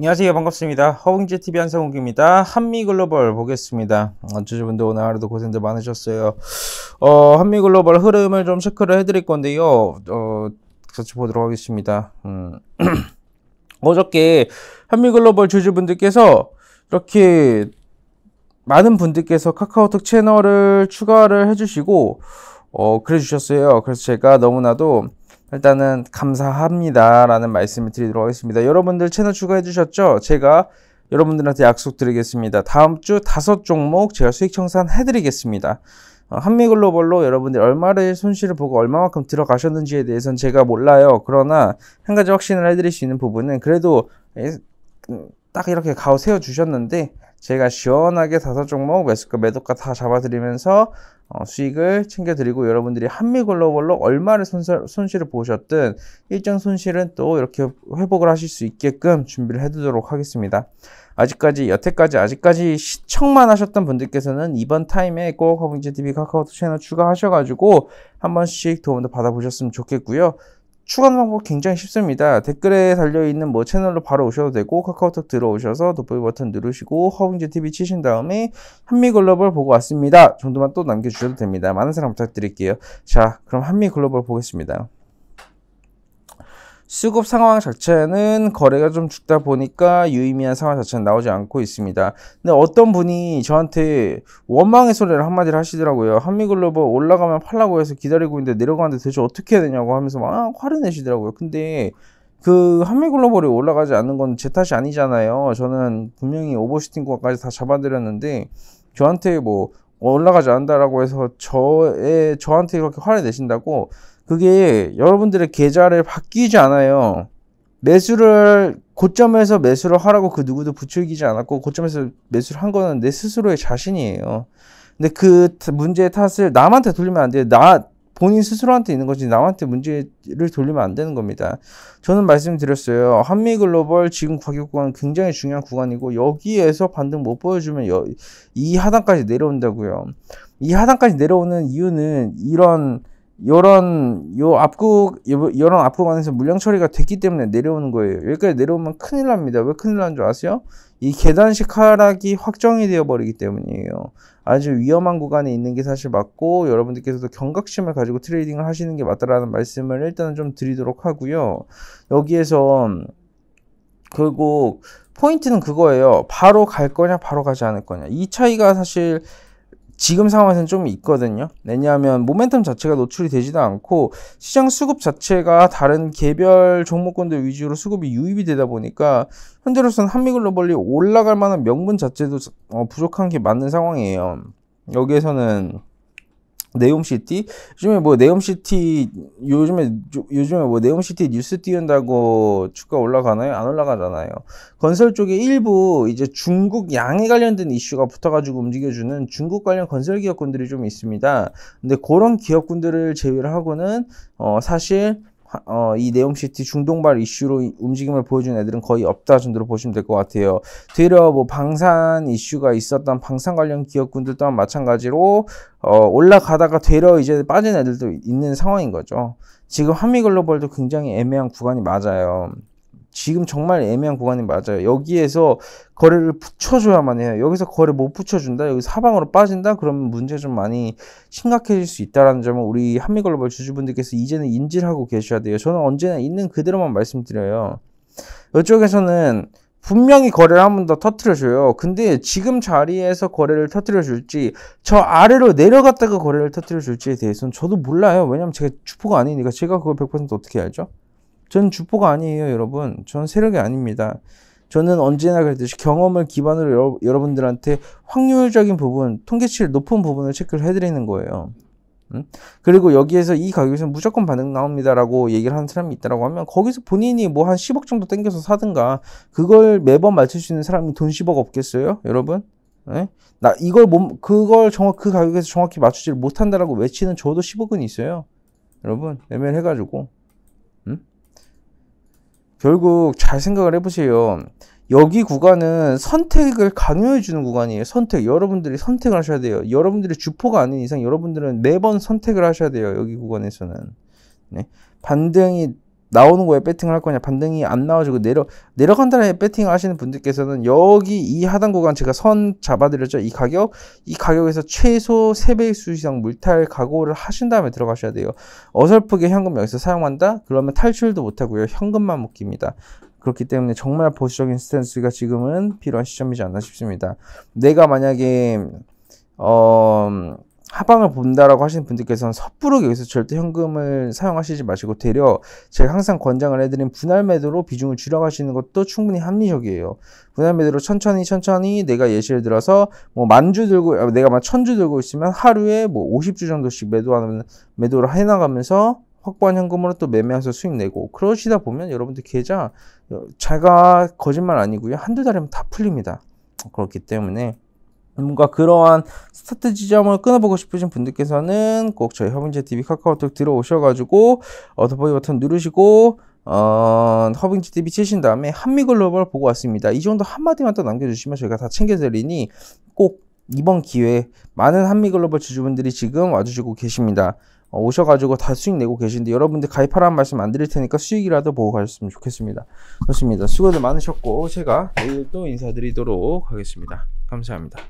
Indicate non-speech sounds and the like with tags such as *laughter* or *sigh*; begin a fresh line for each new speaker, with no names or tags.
안녕하세요 반갑습니다 허웅지TV 한성욱입니다 한미글로벌 보겠습니다 어, 주주분들 오늘 하루도 고생들 많으셨어요 어, 한미글로벌 흐름을 좀 체크를 해드릴 건데요 어, 같이 보도록 하겠습니다 음. *clears throat* 어저께 한미글로벌 주주분들께서 이렇게 많은 분들께서 카카오톡 채널을 추가를 해주시고 어, 그래 주셨어요 그래서 제가 너무나도 일단은 감사합니다라는 말씀을 드리도록 하겠습니다. 여러분들 채널 추가해 주셨죠? 제가 여러분들한테 약속드리겠습니다. 다음 주 다섯 종목 제가 수익 청산해 드리겠습니다. 어, 한미글로벌로 여러분들 얼마를 손실을 보고 얼마만큼 들어가셨는지에 대해서는 제가 몰라요. 그러나 한 가지 확신을 해드릴 수 있는 부분은 그래도 음, 딱 이렇게 가오 세워주셨는데 제가 시원하게 다섯 종목 매수가 매도가 다 잡아드리면서 어, 수익을 챙겨드리고 여러분들이 한미글로벌로 얼마를 손실, 손실을 보셨든 일정 손실은 또 이렇게 회복을 하실 수 있게끔 준비를 해두도록 하겠습니다. 아직까지 여태까지 아직까지 시청만 하셨던 분들께서는 이번 타임에 꼭 허브인재 TV 카카오톡 채널 추가하셔가지고 한 번씩 도움도 받아보셨으면 좋겠고요. 추가 방법 굉장히 쉽습니다. 댓글에 달려있는 뭐 채널로 바로 오셔도 되고 카카오톡 들어오셔서 돋보기 버튼 누르시고 허웅재 TV 치신 다음에 한미글로벌 보고 왔습니다. 정도만 또 남겨주셔도 됩니다. 많은 사랑 부탁드릴게요. 자 그럼 한미글로벌 보겠습니다. 수급 상황 자체는 거래가 좀 죽다 보니까 유의미한 상황 자체는 나오지 않고 있습니다. 근데 어떤 분이 저한테 원망의 소리를 한마디를 하시더라고요. 한미글로벌 올라가면 팔라고 해서 기다리고 있는데 내려가는데 대체 어떻게 해야 되냐고 하면서 막 화를 내시더라고요. 근데 그 한미글로벌이 올라가지 않는 건 제 탓이 아니잖아요. 저는 분명히 오버슈팅까지 다 잡아드렸는데 저한테 뭐 올라가지 않는다라고 해서 저의 저한테 그렇게 화를 내신다고 그게 여러분들의 계좌를 바뀌지 않아요. 매수를 고점에서 매수를 하라고 그 누구도 부추기지 않았고 고점에서 매수를 한 거는 내 스스로의 자신이에요. 근데 그 문제의 탓을 남한테 돌리면 안 돼요. 나 본인 스스로한테 있는 거지 남한테 문제를 돌리면 안 되는 겁니다. 저는 말씀드렸어요. 한미 글로벌 지금 가격 구간 굉장히 중요한 구간이고 여기에서 반등 못 보여주면 여, 이 하단까지 내려온다고요. 이 하단까지 내려오는 이유는 이런 요런 요 압구 요런 압구간에서 물량 처리가 됐기 때문에 내려오는 거예요. 여기까지 내려오면 큰일 납니다. 왜 큰일 난 줄 아세요? 이 계단식 하락이 확정이 되어 버리기 때문이에요. 아주 위험한 구간에 있는 게 사실 맞고 여러분들께서도 경각심을 가지고 트레이딩을 하시는 게 맞다라는 말씀을 일단은 좀 드리도록 하고요. 여기에서 결국 포인트는 그거예요. 바로 갈 거냐, 바로 가지 않을 거냐. 이 차이가 사실 지금 상황에서는 좀 있거든요. 왜냐하면 모멘텀 자체가 노출이 되지도 않고 시장 수급 자체가 다른 개별 종목권들 위주로 수급이 유입이 되다 보니까 현재로서는 한미글로벌이 올라갈 만한 명분 자체도 어, 부족한 게 맞는 상황이에요. 여기에서는 네옴시티 요즘에 뭐 네옴시티 요즘에 요즘에 뭐 네옴시티 뉴스 띄운다고 주가 올라가나요? 안 올라가잖아요. 건설 쪽에 일부 이제 중국 양에 관련된 이슈가 붙어가지고 움직여주는 중국 관련 건설 기업군들이 좀 있습니다. 근데 그런 기업군들을 제외를 하고는 어 사실 어, 이 내용 시티 중동발 이슈로 움직임을 보여준 애들은 거의 없다 정도로 보시면 될 것 같아요. 되려 뭐 방산 이슈가 있었던 방산 관련 기업군들 또한 마찬가지로 어, 올라가다가 되려 이제 빠진 애들도 있는 상황인 거죠. 지금 한미 글로벌도 굉장히 애매한 구간이 맞아요. 지금 정말 애매한 구간이 맞아요. 여기에서 거래를 붙여줘야만 해요. 여기서 거래 못 붙여준다. 여기 사방으로 빠진다. 그러면 문제 좀 많이 심각해질 수 있다라는 점은 우리 한미글로벌 주주분들께서 이제는 인지를 하고 계셔야 돼요. 저는 언제나 있는 그대로만 말씀드려요. 이쪽에서는 분명히 거래를 한 번 더 터트려줘요. 근데 지금 자리에서 거래를 터트려줄지 저 아래로 내려갔다가 거래를 터트려줄지에 대해서는 저도 몰라요. 왜냐면 제가 주포가 아니니까 제가 그걸 100% 어떻게 알죠? 전 주포가 아니에요, 여러분. 전 세력이 아닙니다. 저는 언제나 그랬듯이 경험을 기반으로 여러, 분들한테 확률적인 부분, 통계치를 높은 부분을 체크를 해드리는 거예요. 음? 그리고 여기에서 이가격에서 무조건 반응 나옵니다라고 얘기를 하는 사람이 있다라고 하면 거기서 본인이 뭐 한 10억 정도 땡겨서 사든가 그걸 매번 맞출 수 있는 사람이 돈 10억 없겠어요, 여러분? 네? 나 이걸 뭐 그걸 정확 그 가격에서 정확히 맞추지를 못한다라고 외치는 저도 10억은 있어요, 여러분. 매매를 해가지고. 결국 잘 생각을 해보세요. 여기 구간은 선택을 강요해 주는 구간이에요. 선택. 여러분들이 선택을 하셔야 돼요. 여러분들이 주포가 아닌 이상 여러분들은 매번 선택을 하셔야 돼요. 여기 구간에서는. 네. 반등이 나오는 거에 배팅을 할 거냐 반등이 안나와주고 내려 내려간다는 배팅 하시는 분들께서는 여기 이 하단 구간 제가 선 잡아드렸죠 이 가격 이 가격에서 최소 3배수 이상 물탈 각오를 하신 다음에 들어가셔야 돼요 어설프게 현금 여기서 사용한다 그러면 탈출도 못하고요 현금만 묶입니다 그렇기 때문에 정말 보수적인 스탠스가 지금은 필요한 시점이지 않나 싶습니다 내가 만약에 어 하방을 본다라고 하시는 분들께서는 섣부르게 여기서 절대 현금을 사용하시지 마시고 되려 제가 항상 권장을 해드린 분할 매도로 비중을 줄여가시는 것도 충분히 합리적이에요. 분할 매도로 천천히 천천히 내가 예시를 들어서 뭐 만주 들고 아, 내가 막 천주 들고 있으면 하루에 뭐 50주 정도씩 매도하는 매도를 해나가면서 확보한 현금으로 또 매매해서 수익 내고 그러시다 보면 여러분들 계좌 제가 어, 거짓말 아니고요 한두 달이면 다 풀립니다. 그렇기 때문에 뭔가 그러한 스타트 지점을 끊어보고 싶으신 분들께서는 꼭 저희 허빙제 TV 카카오톡 들어오셔가지고 어, 더보이 버튼 누르시고 어, 허빙지 TV 치신 다음에 한미글로벌 보고 왔습니다. 이 정도 한마디만 더 남겨주시면 저희가 다 챙겨드리니 꼭 이번 기회에 많은 한미글로벌 주주분들이 지금 와주시고 계십니다. 어, 오셔가지고 다 수익 내고 계신데 여러분들 가입하라는 말씀 안 드릴 테니까 수익이라도 보고 가셨으면 좋겠습니다. 좋습니다. 수고들 많으셨고 제가 내일 또 인사드리도록 하겠습니다. 감사합니다.